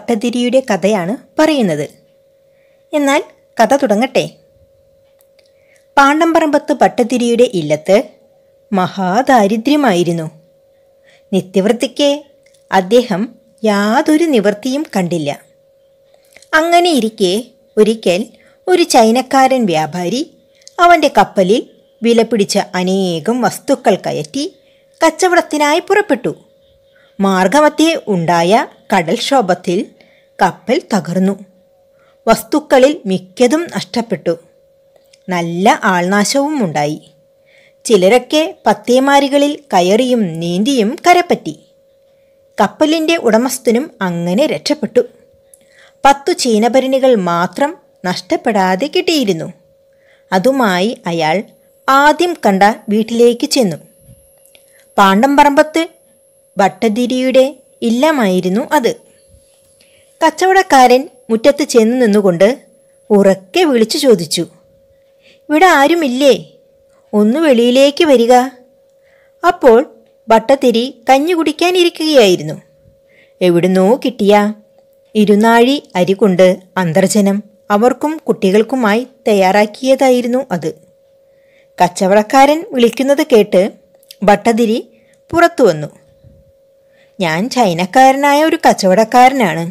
പട്ടതിരിയുടെ കഥയാണ് പറയുന്നത് എന്നാൽ കഥ തുടങ്ങട്ടെ പാണ്ടംപറമ്പത്ത് പട്ടതിരിയുടെ ഇല്ലത്ത് മഹാദാരിദ്ര്യമായിരുന്നു നിത്യവൃത്തിക്ക് അദ്ദേഹം യാതൊരു നിവൃത്തിയും കണ്ടില്ല അങ്ങനെ ഇരിക്കെ ഒരിക്കൽ ഒരു ചൈനക്കാരൻ വ്യാപാരി അവൻ്റെ കപ്പലിൽ വിലപിടിച്ച അനേകം വസ്തുക്കൾ കയറ്റി കച്ചവടത്തിനായി പുറപ്പെട്ടു മാർഗമത്തെ ഉണ്ടായ കടൽക്ഷോഭത്തിൽ കപ്പൽ തകർന്നു വസ്തുക്കളിൽ മിക്കതും നഷ്ടപ്പെട്ടു നല്ല ആൾനാശവും ഉണ്ടായി ചിലരൊക്കെ പത്തേമാരികളിൽ കയറിയും നീന്തിയും കരപ്പറ്റി കപ്പലിൻ്റെ ഉടമസ്ഥനും അങ്ങനെ രക്ഷപ്പെട്ടു പത്തു ചീനഭരണികൾ മാത്രം നഷ്ടപ്പെടാതെ കിട്ടിയിരുന്നു അതുമായി അയാൾ ആദ്യം കണ്ട വീട്ടിലേക്ക് ചെന്നു പാണ്ഡംപറമ്പത്ത് ഭട്ടതിരിയുടെ ഇല്ലമായിരുന്നു അത് കച്ചവടക്കാരൻ മുറ്റത്ത് ചെന്ന് നിന്നുകൊണ്ട് ഉറക്കെ വിളിച്ചു ചോദിച്ചു ഇവിടെ ആരുമില്ലേ ഒന്ന് വെളിയിലേക്ക് വരിക അപ്പോൾ വട്ടത്തിരി കഞ്ഞി കുടിക്കാനിരിക്കുകയായിരുന്നു എവിടുന്നോ കിട്ടിയ ഇരുനാഴി അരി കൊണ്ട് അന്തർജനം അവർക്കും കുട്ടികൾക്കുമായി തയ്യാറാക്കിയതായിരുന്നു അത് കച്ചവടക്കാരൻ വിളിക്കുന്നത് കേട്ട് ഭട്ടതിരി പുറത്തു വന്നു ഞാൻ ചൈനക്കാരനായ ഒരു കച്ചവടക്കാരനാണ്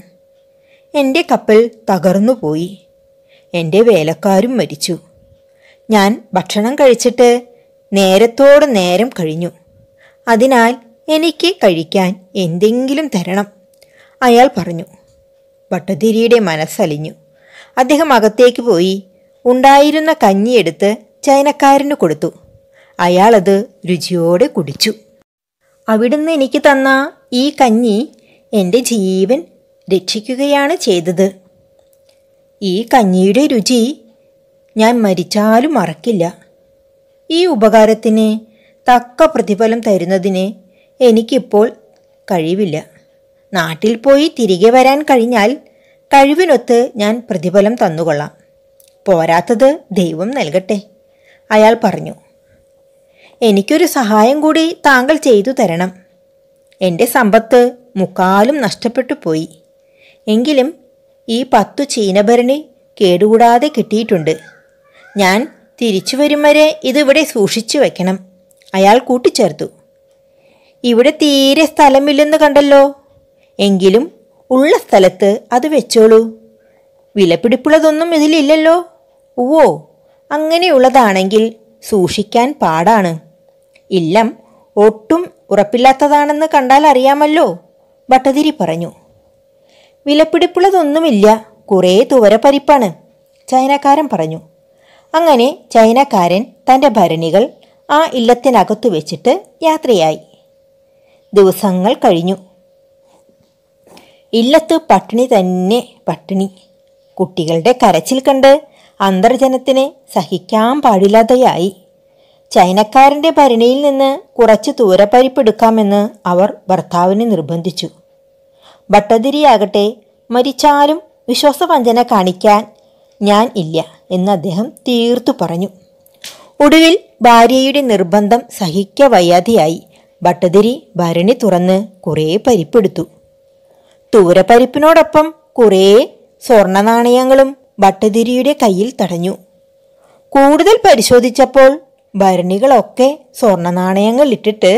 എൻ്റെ കപ്പൽ തകർന്നുപോയി എൻ്റെ വേലക്കാരും മരിച്ചു ഞാൻ ഭക്ഷണം കഴിച്ചിട്ട് നേരത്തോട് നേരം കഴിഞ്ഞു അതിനാൽ എനിക്ക് കഴിക്കാൻ എന്തെങ്കിലും തരണം അയാൾ പറഞ്ഞു ഭട്ടതിരിയുടെ മനസ്സലിഞ്ഞു അദ്ദേഹം അകത്തേക്ക് പോയി ഉണ്ടായിരുന്ന കഞ്ഞിയെടുത്ത് ചൈനക്കാരന് കൊടുത്തു അയാളത് രുചിയോടെ കുടിച്ചു അവിടുന്ന് എനിക്ക് തന്ന ഈ കഞ്ഞി എൻ്റെ ജീവൻ രക്ഷിക്കുകയാണ് ചെയ്തത് ഈ കഞ്ഞിയുടെ രുചി ഞാൻ മരിച്ചാലും മറക്കില്ല ഈ ഉപകാരത്തിന് തക്ക പ്രതിഫലം തരുന്നതിന് എനിക്കിപ്പോൾ കഴിവില്ല നാട്ടിൽ പോയി തിരികെ വരാൻ കഴിഞ്ഞാൽ കഴിവിനൊത്ത് ഞാൻ പ്രതിഫലം തന്നുകൊള്ളാം പോരാത്തത് ദൈവം നൽകട്ടെ അയാൾ പറഞ്ഞു എനിക്കൊരു സഹായം കൂടി താങ്കൾ ചെയ്തു തരണം എൻ്റെ സമ്പത്ത് മുക്കാലും നഷ്ടപ്പെട്ടു പോയി എങ്കിലും ഈ പത്തു ചീനഭരണി കേടുകൂടാതെ കിട്ടിയിട്ടുണ്ട് ഞാൻ തിരിച്ചു വരും വരെ ഇതിവിടെ സൂക്ഷിച്ചു വെക്കണം അയാൾ കൂട്ടിച്ചേർത്തു ഇവിടെ തീരെ സ്ഥലമില്ലെന്ന് കണ്ടല്ലോ എങ്കിലും ഉള്ള സ്ഥലത്ത് അത് വെച്ചോളൂ വിലപിടിപ്പുള്ളതൊന്നും ഇതിലില്ലല്ലോ ഓ അങ്ങനെയുള്ളതാണെങ്കിൽ സൂക്ഷിക്കാൻ പാടാണ് ഇല്ലം ഒട്ടും ഉറപ്പില്ലാത്തതാണെന്ന് കണ്ടാൽ അറിയാമല്ലോ ഭട്ടതിരി പറഞ്ഞു വിലപിടിപ്പുള്ളതൊന്നുമില്ല കുറേ തുവരപ്പരിപ്പാണ് ചൈനക്കാരൻ പറഞ്ഞു അങ്ങനെ ചൈനക്കാരൻ തൻ്റെ ഭരണികൾ ആ ഇല്ലത്തിനകത്തു വെച്ചിട്ട് യാത്രയായി ദിവസങ്ങൾ കഴിഞ്ഞു ഇല്ലത്ത് പട്ടിണി തന്നെ പട്ടിണി കുട്ടികളുടെ കരച്ചിൽ കണ്ട് അന്തർജനത്തിന് സഹിക്കാൻ പാടില്ലാതെയായി ചൈനക്കാരൻ്റെ ഭരണിയിൽ നിന്ന് കുറച്ച് ദൂരപ്പരിപ്പെടുക്കാമെന്ന് അവർ ഭർത്താവിനെ നിർബന്ധിച്ചു ഭട്ടതിരിയാകട്ടെ മരിച്ചാലും വിശ്വാസവഞ്ചന കാണിക്കാൻ ഞാൻ ഇല്ല എന്ന് അദ്ദേഹം തീർത്തു പറഞ്ഞു ഒടുവിൽ ഭാര്യയുടെ നിർബന്ധം സഹിക്ക വയ്യാതെയായി ഭട്ടതിരി ഭരണി തുറന്ന് കുറേ പരിപ്പെടുത്തു തൂരപ്പരിപ്പിനോടൊപ്പം കുറേ സ്വർണ നാണയങ്ങളും ഭട്ടതിരിയുടെ കയ്യിൽ തടഞ്ഞു കൂടുതൽ പരിശോധിച്ചപ്പോൾ ഭരണികളൊക്കെ സ്വർണ നാണയങ്ങൾ ഇട്ടിട്ട്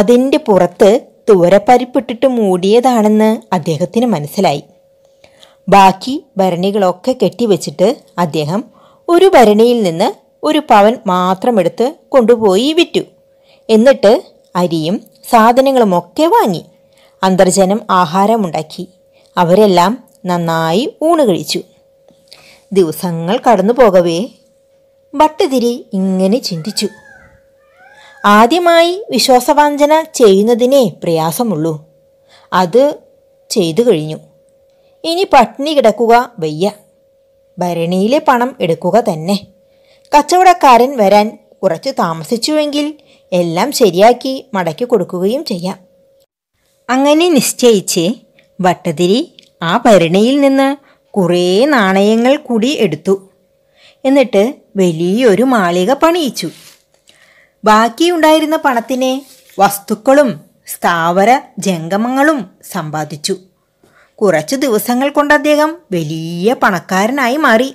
അതിൻ്റെ പുറത്ത് തൂരപ്പരിപ്പിട്ടിട്ട് മൂടിയതാണെന്ന് അദ്ദേഹത്തിന് മനസ്സിലായി ബാക്കി ഭരണികളൊക്കെ കെട്ടിവെച്ചിട്ട് അദ്ദേഹം ഒരു ഭരണിയിൽ നിന്ന് ഒരു പവൻ മാത്രം എടുത്ത് കൊണ്ടുപോയി വിറ്റു എന്നിട്ട് അരിയും സാധനങ്ങളുമൊക്കെ വാങ്ങി അന്തർജനം ആഹാരമുണ്ടാക്കി അവരെല്ലാം നന്നായി ഊണ് കഴിച്ചു ദിവസങ്ങൾ കടന്നു പോകവേ ഭട്ടതിരി ഇങ്ങനെ ചിന്തിച്ചു ആദ്യമായി വിശ്വാസവാഞ്ചന ചെയ്യുന്നതിനേ പ്രയാസമുള്ളൂ അത് ചെയ്തു കഴിഞ്ഞു ഇനി പട്ടിണി കിടക്കുക വയ്യ ഭരണിയിലെ പണം എടുക്കുക തന്നെ കച്ചവടക്കാരൻ വരാൻ കുറച്ച് താമസിച്ചുവെങ്കിൽ എല്ലാം ശരിയാക്കി മടക്കി കൊടുക്കുകയും ചെയ്യാം അങ്ങനെ നിശ്ചയിച്ച് വട്ടതിരി ആ ഭരണിയിൽ നിന്ന് കുറേ നാണയങ്ങൾ കൂടി എടുത്തു എന്നിട്ട് വലിയൊരു മാളിക പണിയിച്ചു ബാക്കിയുണ്ടായിരുന്ന പണത്തിനെ വസ്തുക്കളും സ്ഥാവര ജംഗമങ്ങളും സമ്പാദിച്ചു കുറച്ചു ദിവസങ്ങൾ കൊണ്ട് അദ്ദേഹം വലിയ പണക്കാരനായി മാറി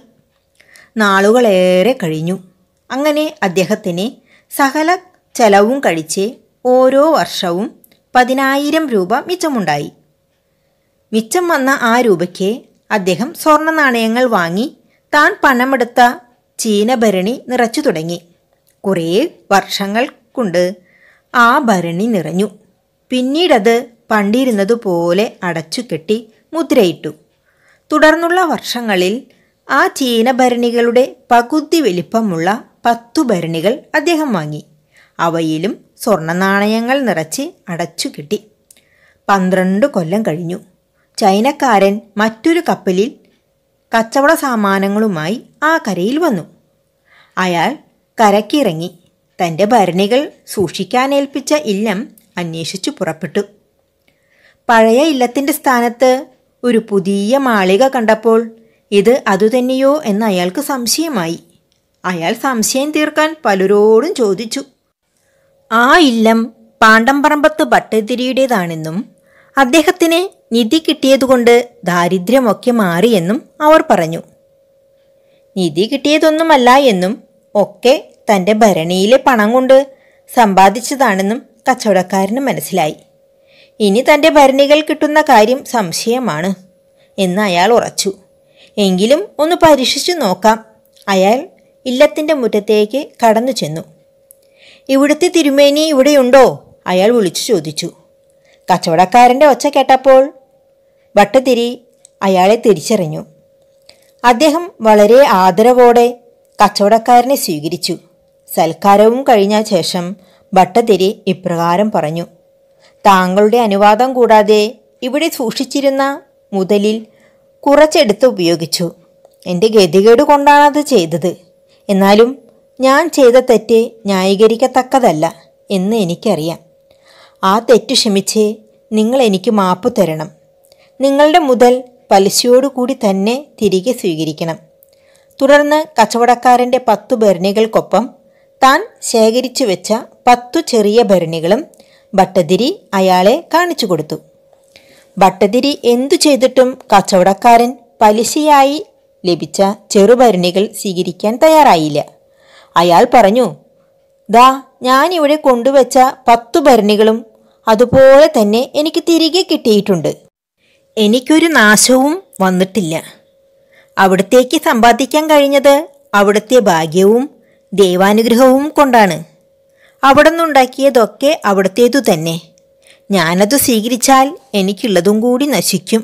നാളുകളേറെ കഴിഞ്ഞു അങ്ങനെ അദ്ദേഹത്തിന് സകല ചെലവും കഴിച്ച് ഓരോ വർഷവും പതിനായിരം രൂപ മിച്ചമുണ്ടായി മിച്ചം വന്ന ആ രൂപയ്ക്ക് അദ്ദേഹം സ്വർണ്ണ നാണയങ്ങൾ വാങ്ങി താൻ പണമെടുത്ത ചീനഭരണി നിറച്ചു തുടങ്ങി കുറേ വർഷങ്ങൾ കൊണ്ട് ആ ഭരണി നിറഞ്ഞു പിന്നീടത് പണ്ടിരുന്നതുപോലെ അടച്ചു കെട്ടി മുദ്രയിട്ടു തുടർന്നുള്ള വർഷങ്ങളിൽ ആ ചീനഭരണികളുടെ പകുതി വലിപ്പമുള്ള പത്തു ഭരണികൾ അദ്ദേഹം വാങ്ങി അവയിലും സ്വർണനാണയങ്ങൾ നിറച്ച് അടച്ചു കെട്ടി പന്ത്രണ്ട് കൊല്ലം കഴിഞ്ഞു ചൈനക്കാരൻ മറ്റൊരു കപ്പലിൽ കച്ചവട സാമാനങ്ങളുമായി ആ കരയിൽ വന്നു അയാൾ കരക്കിറങ്ങി തൻ്റെ ഭരണികൾ സൂക്ഷിക്കാനേൽപ്പിച്ച ഇല്ലം അന്വേഷിച്ചു പുറപ്പെട്ടു പഴയ ഇല്ലത്തിൻ്റെ സ്ഥാനത്ത് ഒരു പുതിയ മാളിക കണ്ടപ്പോൾ ഇത് അതുതന്നെയോ എന്ന് അയാൾക്ക് സംശയമായി അയാൾ സംശയം തീർക്കാൻ പലരോടും ചോദിച്ചു ആ ഇല്ലം പാണ്ടംപറമ്പത്ത് ഭട്ടതിരിയുടേതാണെന്നും അദ്ദേഹത്തിന് നിധി കിട്ടിയതുകൊണ്ട് ദാരിദ്ര്യമൊക്കെ മാറിയെന്നും അവർ പറഞ്ഞു നിധി കിട്ടിയതൊന്നുമല്ല എന്നും ഒക്കെ തൻ്റെ ഭരണിയിലെ പണം കൊണ്ട് സമ്പാദിച്ചതാണെന്നും കച്ചവടക്കാരന് മനസ്സിലായി ഇനി തൻ്റെ ഭരണികൾ കിട്ടുന്ന കാര്യം സംശയമാണ് എന്ന് അയാൾ ഉറച്ചു എങ്കിലും ഒന്ന് പരീക്ഷിച്ചു നോക്കാം അയാൾ ഇല്ലത്തിൻ്റെ മുറ്റത്തേക്ക് കടന്നു ചെന്നു ഇവിടുത്തെ തിരുമേനി ഇവിടെയുണ്ടോ അയാൾ വിളിച്ചു ചോദിച്ചു കച്ചവടക്കാരൻ്റെ ഒച്ച കേട്ടപ്പോൾ വട്ടതിരി അയാളെ തിരിച്ചറിഞ്ഞു അദ്ദേഹം വളരെ ആദരവോടെ കച്ചവടക്കാരനെ സ്വീകരിച്ചു സൽക്കാരവും കഴിഞ്ഞ ശേഷം ഭട്ടതിരി ഇപ്രകാരം പറഞ്ഞു താങ്കളുടെ അനുവാദം കൂടാതെ ഇവിടെ സൂക്ഷിച്ചിരുന്ന മുതലിൽ കുറച്ചെടുത്ത് ഉപയോഗിച്ചു എൻ്റെ ഗതികേട് കൊണ്ടാണത് ചെയ്തത് എന്നാലും ഞാൻ ചെയ്ത തെറ്റ് ന്യായീകരിക്കത്തക്കതല്ല എന്ന് എനിക്കറിയാം ആ തെറ്റ് ക്ഷമിച്ച് നിങ്ങൾ എനിക്ക് മാപ്പ് തരണം നിങ്ങളുടെ മുതൽ പലിശയോടുകൂടി തന്നെ തിരികെ സ്വീകരിക്കണം തുടർന്ന് കച്ചവടക്കാരൻ്റെ പത്തു ഭരണികൾക്കൊപ്പം താൻ ശേഖരിച്ചു വെച്ച പത്തു ചെറിയ ഭരണികളും ഭട്ടതിരി അയാളെ കാണിച്ചു കൊടുത്തു ഭട്ടതിരി എന്തു ചെയ്തിട്ടും കച്ചവടക്കാരൻ പലിശയായി ലഭിച്ച ചെറുഭരണികൾ സ്വീകരിക്കാൻ തയ്യാറായില്ല അയാൾ പറഞ്ഞു ദാ ഞാനിവിടെ കൊണ്ടുവച്ച പത്തു ഭരണികളും അതുപോലെ തന്നെ എനിക്ക് തിരികെ കിട്ടിയിട്ടുണ്ട് എനിക്കൊരു നാശവും വന്നിട്ടില്ല അവിടത്തേക്ക് സമ്പാദിക്കാൻ കഴിഞ്ഞത് അവിടുത്തെ ഭാഗ്യവും ദൈവാനുഗ്രഹവും കൊണ്ടാണ് അവിടെ നിന്നുണ്ടാക്കിയതൊക്കെ അവിടത്തേതു തന്നെ ഞാനത് സ്വീകരിച്ചാൽ എനിക്കുള്ളതും കൂടി നശിക്കും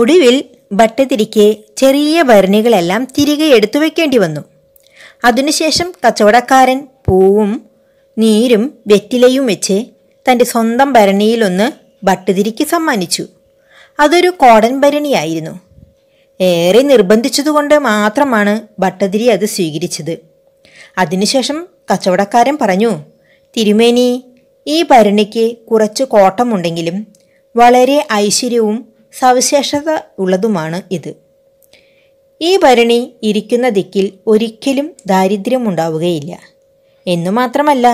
ഒടുവിൽ ഭട്ടതിരിക്ക് ചെറിയ ഭരണികളെല്ലാം തിരികെ എടുത്തു വെക്കേണ്ടി വന്നു അതിനുശേഷം കച്ചവടക്കാരൻ പൂവും നീരും വെറ്റിലയും വെച്ച് തൻ്റെ സ്വന്തം ഭരണിയിലൊന്ന് ഭട്ടതിരിക്ക് സമ്മാനിച്ചു അതൊരു കോടൻ ഭരണിയായിരുന്നു ഏറെ നിർബന്ധിച്ചതുകൊണ്ട് മാത്രമാണ് ഭട്ടതിരി അത് സ്വീകരിച്ചത് അതിനുശേഷം കച്ചവടക്കാരൻ പറഞ്ഞു തിരുമേനി ഈ ഭരണിക്ക് കുറച്ച് കോട്ടമുണ്ടെങ്കിലും വളരെ ഐശ്വര്യവും സവിശേഷത ഉള്ളതുമാണ് ഇത് ഈ ഭരണി ഇരിക്കുന്ന ദിക്കിൽ ഒരിക്കലും ദാരിദ്ര്യമുണ്ടാവുകയില്ല എന്നു മാത്രമല്ല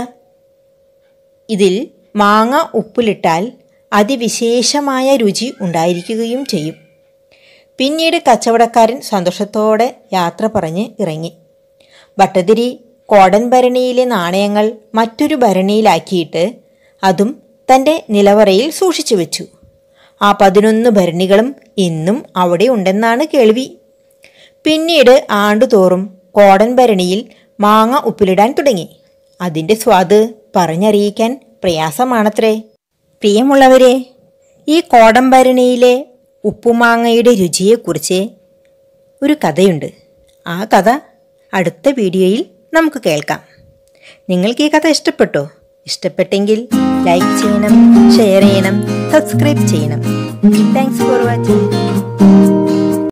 ഇതിൽ മാങ്ങ ഉപ്പിലിട്ടാൽ അതിവിശേഷമായ രുചി ഉണ്ടായിരിക്കുകയും ചെയ്യും പിന്നീട് കച്ചവടക്കാരൻ സന്തോഷത്തോടെ യാത്ര പറഞ്ഞ് ഇറങ്ങി ഭട്ടതിരി കോടൻ ഭരണിയിലെ നാണയങ്ങൾ മറ്റൊരു ഭരണിയിലാക്കിയിട്ട് അതും തൻ്റെ നിലവറയിൽ സൂക്ഷിച്ചു വെച്ചു ആ പതിനൊന്ന് ഭരണികളും ഇന്നും അവിടെ ഉണ്ടെന്നാണ് കേൾവി പിന്നീട് ആണ്ടുതോറും കോടൻ ഭരണിയിൽ മാങ്ങ ഉപ്പിലിടാൻ തുടങ്ങി അതിൻ്റെ സ്വാദ് പറഞ്ഞറിയിക്കാൻ പ്രയാസമാണത്രേ പ്രിയമുള്ളവരെ ഈ കോടംഭരണിയിലെ ഉപ്പുമാങ്ങയുടെ രുചിയെക്കുറിച്ച് ഒരു കഥയുണ്ട് ആ കഥ അടുത്ത വീഡിയോയിൽ നമുക്ക് കേൾക്കാം നിങ്ങൾക്ക് ഈ കഥ ഇഷ്ടപ്പെട്ടോ ഇഷ്ടപ്പെട്ടെങ്കിൽ ലൈക്ക് ചെയ്യണം ഷെയർ ചെയ്യണം സബ്സ്ക്രൈബ് ചെയ്യണം താങ്ക്സ് ഫോർ വാച്ചിങ്